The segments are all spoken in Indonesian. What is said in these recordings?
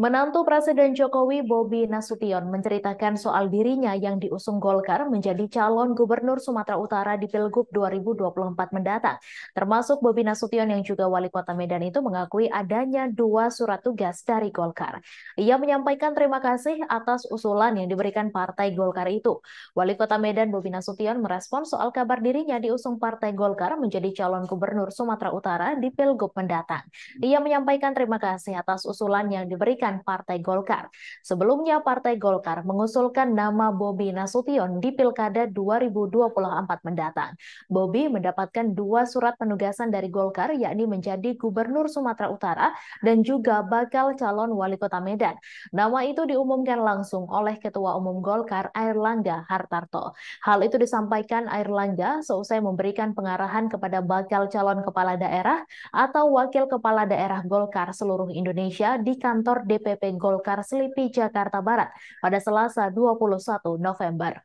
Menantu Presiden Jokowi Bobi Nasution menceritakan soal dirinya yang diusung Golkar menjadi calon gubernur Sumatera Utara di Pilgub 2024 mendatang. Termasuk Bobi Nasution yang juga wali kota Medan itu mengakui adanya dua surat tugas dari Golkar. Ia menyampaikan terima kasih atas usulan yang diberikan Partai Golkar itu. Wali kota Medan Bobi Nasution merespon soal kabar dirinya diusung Partai Golkar menjadi calon gubernur Sumatera Utara di Pilgub mendatang. Ia menyampaikan terima kasih atas usulan yang diberikan bukan Partai Golkar. Sebelumnya Partai Golkar mengusulkan nama Bobi Nasution di Pilkada 2024 mendatang. Bobi mendapatkan dua surat penugasan dari Golkar yakni menjadi Gubernur Sumatera Utara dan juga bakal calon wali kota Medan. Nama itu diumumkan langsung oleh Ketua Umum Golkar Airlangga Hartarto. Hal itu disampaikan Airlangga seusai memberikan pengarahan kepada bakal calon kepala daerah atau wakil kepala daerah Golkar seluruh Indonesia di kantor DPR DPP Golkar Selipi Jakarta Barat pada Selasa 21 November.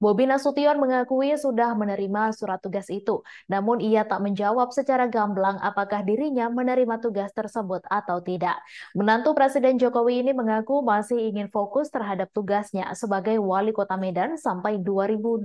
Bobi Nasution mengakui sudah menerima surat tugas itu, namun ia tak menjawab secara gamblang apakah dirinya menerima tugas tersebut atau tidak. Menantu Presiden Jokowi ini mengaku masih ingin fokus terhadap tugasnya sebagai wali kota Medan sampai 2024.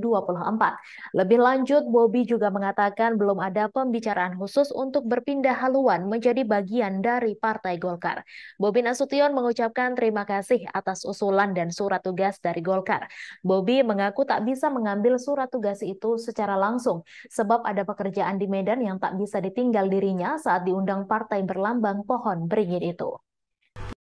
Lebih lanjut, Bobi juga mengatakan belum ada pembicaraan khusus untuk berpindah haluan menjadi bagian dari Partai Golkar. Bobi Nasution mengucapkan terima kasih atas usulan dan surat tugas dari Golkar. Bobi mengaku tak bisa mengambil surat tugas itu secara langsung, sebab ada pekerjaan di Medan yang tak bisa ditinggal dirinya saat diundang partai berlambang pohon beringin itu.